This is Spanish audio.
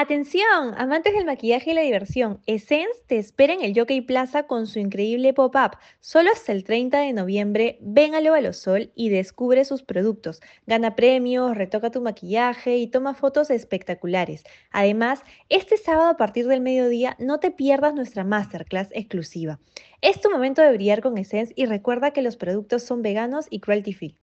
Atención, amantes del maquillaje y la diversión, Essence te espera en el Jockey Plaza con su increíble pop-up. Solo hasta el 30 de noviembre, véngalo a lo Sol y descubre sus productos. Gana premios, retoca tu maquillaje y toma fotos espectaculares. Además, este sábado a partir del mediodía no te pierdas nuestra masterclass exclusiva. Es tu momento de brillar con Essence y recuerda que los productos son veganos y cruelty free.